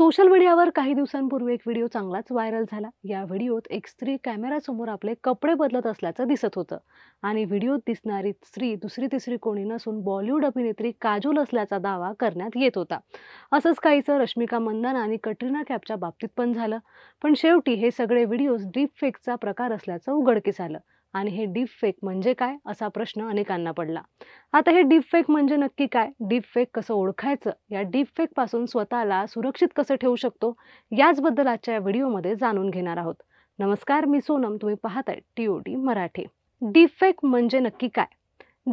social मीडियावर काही दिवसांपूर्वी एक व्हिडिओ चांगलाच व्हायरल झाला या व्हिडिओत एक स्त्री कॅमेरासमोर आपले कपडे बदलत असल्याचं दिसत होतं आणि व्हिडिओत दिसणारी स्त्री दुसरी तिसरी कोणी नसून बॉलिवूड अभिनेत्री काजोल असल्याचा दावा करण्यात येत होता असंच काहीचं रश्मिका मंदना आणि कटरीना कॅपच्या बाबतीत पण झालं पण शेवटी हे सगळे व्हिडिओज डीप फेकचा प्रकार असल्याचं उघडकीस आलं आणि हे डीप फेक म्हणजे काय असा प्रश्न अनेकांना पडला आता हे डीप फेक म्हणजे नक्की काय डीप फेक कसं ओळखायचं या डीप फेक पासून स्वतःला सुरक्षित कसं ठेवू शकतो याचबद्दल आजच्या या व्हिडिओमध्ये जाणून घेणार आहोत नमस्कार मी सोनम तुम्ही पाहत आहे टीओडी मराठी डीप फेक म्हणजे नक्की काय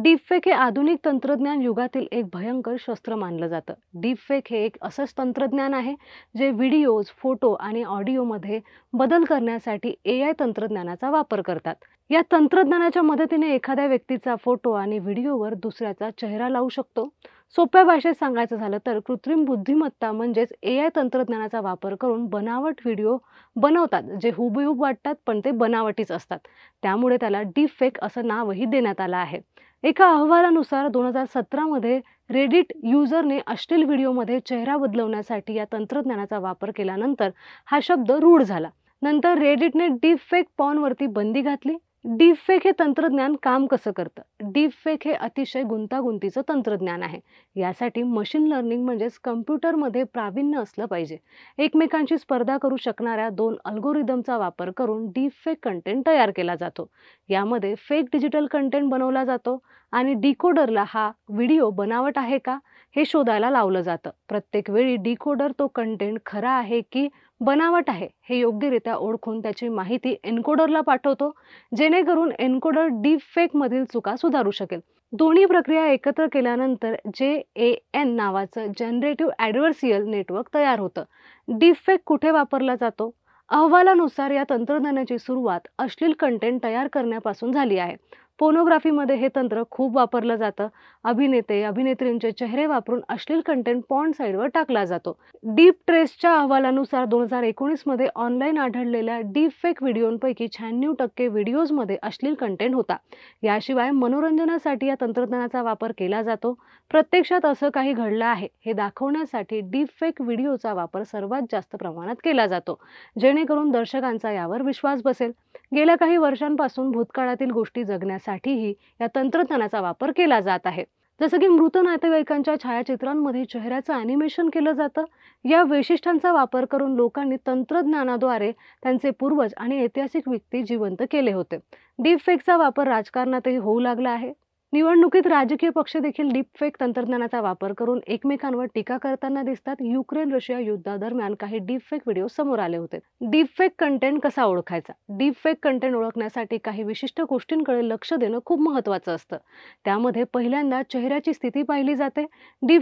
डीप फेक हे आधुनिक तंत्रज्ञान युगातील एक भयंकर शस्त्र मानलं जातं डीप फेक हे एक असंच तंत्रज्ञान आहे जे व्हिडिओज फोटो आणि ऑडिओमध्ये बदल करण्यासाठी ए आय तंत्रज्ञानाचा वापर करतात या तंत्रज्ञानाच्या मदतीने एखाद्या व्यक्तीचा फोटो आणि व्हिडिओवर दुसऱ्याचा चेहरा लावू शकतो सोप्या भाषेत सांगायचं झालं तर कृत्रिम बुद्धिमत्ता म्हणजेच ए आय तंत्रज्ञानाचा वापर करून बनावट व्हिडिओ बनवतात जे हुबेहूब वाटतात पण ते बनावटीच असतात त्यामुळे त्याला डीप फेक असं नावही देण्यात आलं आहे एका अहवालानुसार दोन हजार सतरामध्ये रेडिट युजरने अश्लील व्हिडिओमध्ये चेहरा बदलवण्यासाठी या तंत्रज्ञानाचा वापर केल्यानंतर हा शब्द रूढ झाला नंतर रेडिटने डीप फेक पॉनवरती बंदी घातली फेक हे तंत्रज्ञान काम कसं करतं फेक हे अतिशय गुंतागुंतीचं तंत्रज्ञान आहे यासाठी मशीन लर्निंग म्हणजेच कम्प्युटरमध्ये प्रावीण्य असलं पाहिजे एकमेकांशी स्पर्धा करू शकणाऱ्या दोन अल्गोरिदमचा वापर करून फेक कंटेंट तयार केला जातो यामध्ये फेक डिजिटल कंटेंट बनवला जातो आणि डिकोडरला हा व्हिडिओ बनावट आहे का हे शोधायला लावलं जातं प्रत्येक वेळी डिकोडर तो कंटेंट खरा आहे की बनावट आहे हे योग्यरित्या ओळखून त्याची माहिती एन्कोडरला पाठवतो जेणेकरून एन्कोडर डीप फेकमधील चुका सुधारू शकेल दोन्ही प्रक्रिया एकत्र केल्यानंतर जे ए एन नावाचं जनरेटिव्ह ॲडव्हर्सियल नेटवर्क तयार होतं फेक कुठे वापरला जातो अहवालानुसार या तंत्रज्ञानाची सुरुवात अश्लील कंटेंट तयार करण्यापासून झाली आहे पोनोग्राफीमध्ये हे तंत्र खूप वापरलं जातं अभिनेते अभिनेत्रींचे चेहरे वापरून अश्लील कंटेंट पॉन साईडवर टाकला जातो डीप ट्रेसच्या अहवालानुसार दोन हजार एकोणीसमध्ये ऑनलाईन आढळलेल्या डीप फेक व्हिडिओंपैकी शहाण्णव टक्के व्हिडिओजमध्ये अश्लील कंटेंट होता याशिवाय मनोरंजनासाठी या तंत्रज्ञानाचा वापर केला जातो प्रत्यक्षात असं काही घडलं आहे हे दाखवण्यासाठी डीप फेक व्हिडिओचा वापर सर्वात जास्त प्रमाणात केला जातो जेणेकरून दर्शकांचा यावर विश्वास बसेल गेल्या काही वर्षांपासून भूतकाळातील गोष्टी जगण्यास करण्यासाठीही या तंत्रज्ञानाचा वापर केला जात आहे जसं की मृत नातेवाईकांच्या छायाचित्रांमध्ये चेहऱ्याचं ॲनिमेशन केलं जातं या वैशिष्ट्यांचा वापर करून लोकांनी तंत्रज्ञानाद्वारे त्यांचे पूर्वज आणि ऐतिहासिक व्यक्ती जिवंत केले होते डीप फेकचा वापर राजकारणातही होऊ लागला आहे निवडणुकीत राजकीय पक्ष देखील फेक तंत्रज्ञानाचा वापर करून एकमेकांवर टीका करताना दिसतात युक्रेन रशिया युद्धादरम्यान काही फेक व्हिडिओ समोर आले होते फेक कंटेंट कसा ओळखायचा फेक कंटेंट ओळखण्यासाठी काही विशिष्ट गोष्टींकडे लक्ष देणं खूप महत्वाचं असतं त्यामध्ये पहिल्यांदा चेहऱ्याची स्थिती पाहिली जाते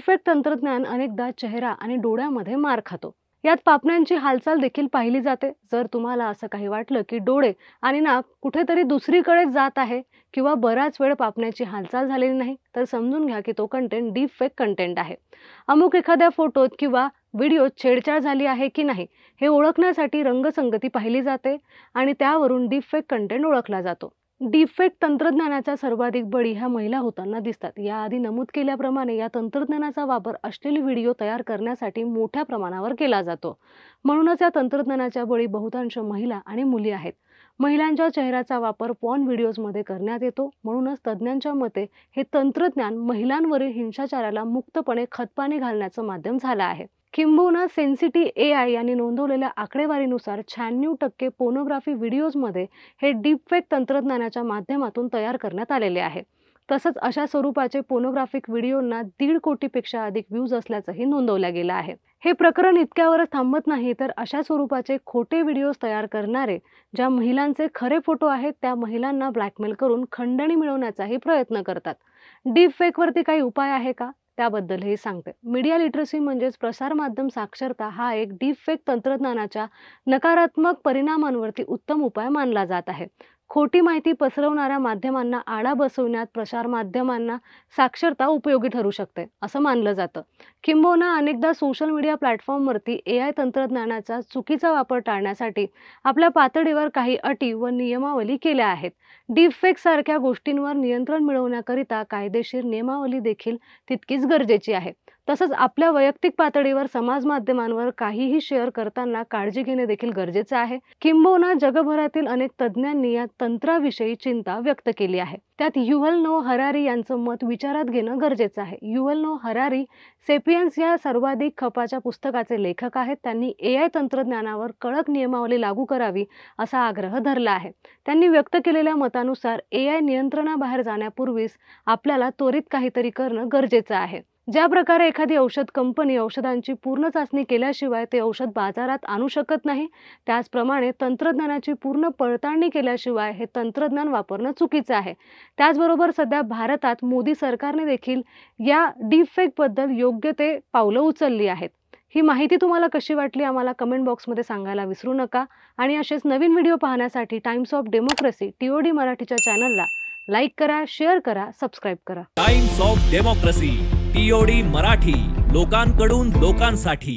फेक तंत्रज्ञान अनेकदा चेहरा आणि डोळ्यामध्ये मार खातो यात पापण्यांची हालचाल देखील पाहिली जाते जर तुम्हाला असं काही वाटलं की डोळे आणि नाक कुठेतरी दुसरीकडे जात आहे किंवा बराच वेळ पापण्याची हालचाल झालेली नाही तर समजून घ्या की तो कंटेंट डीप फेक कंटेंट आहे अमुक एखाद्या फोटोत किंवा व्हिडिओत छेडछाड झाली आहे की नाही हे ओळखण्यासाठी रंगसंगती पाहिली जाते आणि त्यावरून डीप फेक कंटेंट ओळखला जातो डिफेक्ट तंत्रज्ञानाचा सर्वाधिक बळी ह्या महिला होताना दिसतात याआधी नमूद केल्याप्रमाणे या तंत्रज्ञानाचा वापर अश्लील व्हिडिओ तयार करण्यासाठी मोठ्या प्रमाणावर केला जातो म्हणूनच या तंत्रज्ञानाच्या बळी बहुतांश महिला आणि मुली आहेत महिलांच्या चेहऱ्याचा वापर पॉन व्हिडिओजमध्ये करण्यात येतो म्हणूनच तज्ज्ञांच्या मते हे तंत्रज्ञान महिलांवरील हिंसाचाराला मुक्तपणे खतपाणी घालण्याचं माध्यम झालं आहे किंबहुना सेन्सिटी ए आय यांनी नोंदवलेल्या आकडेवारीनुसार शहाण्णव टक्के पोनोग्राफी व्हिडिओजमध्ये हे डीपफेक तंत्रज्ञानाच्या माध्यमातून तयार करण्यात आलेले आहे तसंच अशा स्वरूपाचे पोनोग्राफिक व्हिडिओंना दीड कोटीपेक्षा अधिक व्ह्यूज असल्याचंही नोंदवलं गेलं आहे हे प्रकरण इतक्यावरच थांबत नाही तर अशा स्वरूपाचे खोटे व्हिडिओज तयार करणारे ज्या महिलांचे खरे फोटो आहेत त्या महिलांना ब्लॅकमेल करून खंडणी मिळवण्याचाही प्रयत्न करतात डीप फेकवरती काही उपाय आहे का त्याबद्दलही सांगते मीडिया लिटरसी म्हणजेच प्रसारमाध्यम साक्षरता हा एक डीप फेक तंत्रज्ञानाच्या नकारात्मक परिणामांवरती उत्तम उपाय मानला जात आहे खोटी माहिती पसरवणाऱ्या माध्यमांना आळा बसवण्यात प्रसारमाध्यमांना साक्षरता उपयोगी ठरू शकते असं मानलं जातं किंबोना अनेकदा सोशल मीडिया प्लॅटफॉर्मवरती ए आय तंत्रज्ञानाचा चुकीचा वापर टाळण्यासाठी आपल्या पातळीवर काही अटी व नियमावली केल्या आहेत डीपफेक सारख्या गोष्टींवर नियंत्रण मिळवण्याकरिता कायदेशीर नियमावली देखील तितकीच गरजेची आहे तसंच आपल्या वैयक्तिक पातळीवर समाज माध्यमांवर काहीही शेअर करताना काळजी घेणे देखील गरजेचं आहे किंबहुना जगभरातील अनेक तज्ज्ञांनी या तंत्राविषयी चिंता व्यक्त केली आहे त्यात युवल नो हरारी यांचं मत विचारात घेणं गरजेचं आहे युवल नो हरारी सेपियन्स या सर्वाधिक खपाच्या पुस्तकाचे लेखक आहेत त्यांनी ए आय तंत्रज्ञानावर कडक नियमावली लागू करावी असा आग्रह धरला आहे त्यांनी व्यक्त केलेल्या मतानुसार ए आय नियंत्रणाबाहेर जाण्यापूर्वीच आपल्याला त्वरित काहीतरी करणं गरजेचं आहे ज्या प्रकारे एखादी औषध कंपनी औषधांची पूर्ण चाचणी केल्याशिवाय ते औषध बाजारात आणू शकत नाही त्याचप्रमाणे तंत्रज्ञानाची पूर्ण पडताळणी केल्याशिवाय हे तंत्रज्ञान वापरणं चुकीचं आहे त्याचबरोबर सध्या भारतात मोदी सरकारने देखील या डीफेकबद्दल योग्य ते पावलं उचलली आहेत ही माहिती तुम्हाला कशी वाटली आम्हाला कमेंट बॉक्समध्ये सांगायला विसरू नका आणि असेच नवीन व्हिडिओ पाहण्यासाठी टाइम्स ऑफ डेमोक्रेसी टीओडी मराठीच्या चॅनलला लाईक करा शेअर करा सबस्क्राईब करा Times of Democracy TOD Marathi लोकांकडून लोकांसाठी